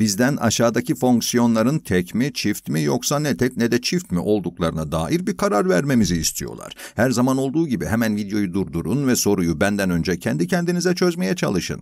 bizden aşağıdaki fonksiyonların tek mi, çift mi yoksa ne tek ne de çift mi olduklarına dair bir karar vermemizi istiyorlar. Her zaman olduğu gibi hemen videoyu durdurun ve soruyu benden önce kendi kendinize çözmeye çalışın.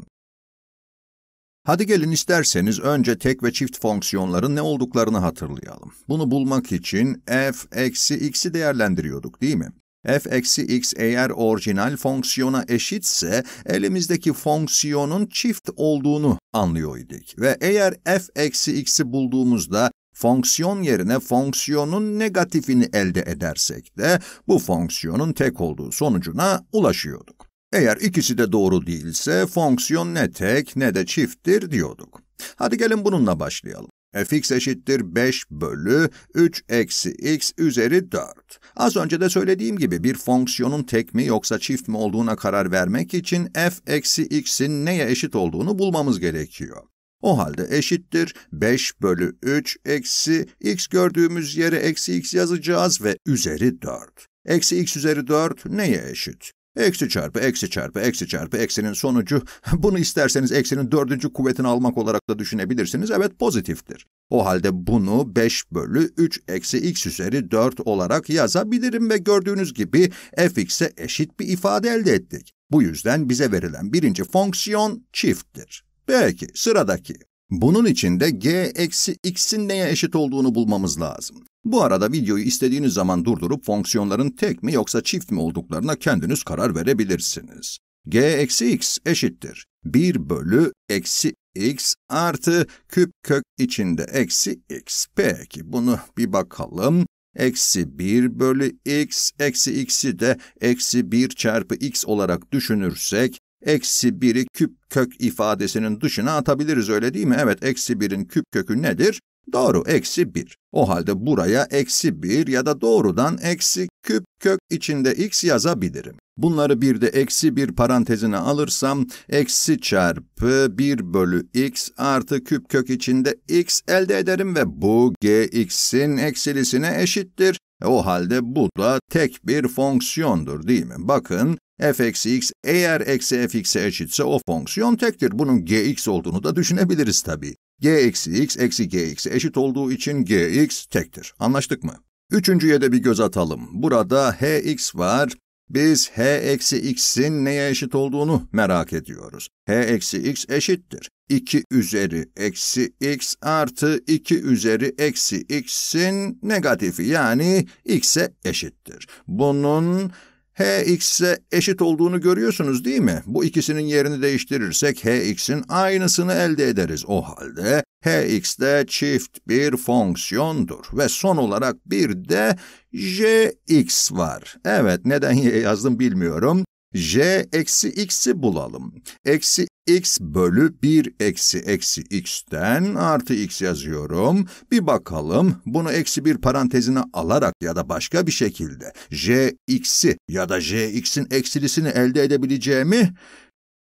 Hadi gelin isterseniz önce tek ve çift fonksiyonların ne olduklarını hatırlayalım. Bunu bulmak için f eksi x'i değerlendiriyorduk değil mi? f eksi x eğer orijinal fonksiyona eşitse elimizdeki fonksiyonun çift olduğunu anlıyorduk. Ve eğer f eksi x'i bulduğumuzda fonksiyon yerine fonksiyonun negatifini elde edersek de bu fonksiyonun tek olduğu sonucuna ulaşıyorduk. Eğer ikisi de doğru değilse fonksiyon ne tek ne de çifttir diyorduk. Hadi gelin bununla başlayalım fx eşittir 5 bölü 3 eksi x üzeri 4. Az önce de söylediğim gibi bir fonksiyonun tek mi yoksa çift mi olduğuna karar vermek için f eksi x'in neye eşit olduğunu bulmamız gerekiyor. O halde eşittir 5 bölü 3 eksi x gördüğümüz yere eksi x yazacağız ve üzeri 4. Eksi x üzeri 4 neye eşit? Eksi çarpı, eksi çarpı, eksi çarpı, eksinin sonucu, bunu isterseniz eksinin dördüncü kuvvetini almak olarak da düşünebilirsiniz. Evet, pozitiftir. O halde bunu 5 bölü 3 eksi x üzeri 4 olarak yazabilirim ve gördüğünüz gibi fx'e eşit bir ifade elde ettik. Bu yüzden bize verilen birinci fonksiyon çifttir. Peki, sıradaki. Bunun için de g eksi x'in neye eşit olduğunu bulmamız lazım. Bu arada videoyu istediğiniz zaman durdurup fonksiyonların tek mi yoksa çift mi olduklarına kendiniz karar verebilirsiniz. g eksi x eşittir. 1 bölü eksi x artı küp kök içinde eksi x. Peki bunu bir bakalım. Eksi 1 bölü x, eksi x'i de eksi 1 çarpı x olarak düşünürsek eksi biri küp kök ifadesinin dışına atabiliriz öyle değil mi? Evet, eksi birin küp kökü nedir? Doğru, eksi bir. O halde buraya eksi bir ya da doğrudan eksi küp kök içinde x yazabilirim. Bunları bir de eksi bir parantezine alırsam, eksi çarpı 1 bölü x artı küp kök içinde x elde ederim ve bu gx'in eksilisine eşittir. E, o halde bu da tek bir fonksiyondur değil mi? Bakın f eksi x eğer eksi f x'e eşitse o fonksiyon tektir. Bunun gx olduğunu da düşünebiliriz tabi. g eksi x eksi gx'e eşit olduğu için gx tektir. Anlaştık mı? Üçüncüye de bir göz atalım. Burada hx var, biz h-x'in neye eşit olduğunu merak ediyoruz. h-x eşittir. 2 üzeri eksi x artı 2 üzeri eksi x'in negatifi yani x'e eşittir. Bunun hx'e eşit olduğunu görüyorsunuz değil mi? Bu ikisinin yerini değiştirirsek hx'in aynısını elde ederiz. O halde Hx de çift bir fonksiyondur ve son olarak bir de Jx var. Evet neden yazdım bilmiyorum. J eksi x'i bulalım. Eksi x bölü 1 eksi eksi x'ten artı x yazıyorum. Bir bakalım bunu eksi bir parantezine alarak ya da başka bir şekilde j x'i ya da j x'in eksilisini elde edebileceğimi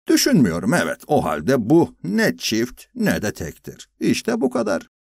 Düşünmüyorum evet o halde bu ne çift ne de tektir. İşte bu kadar.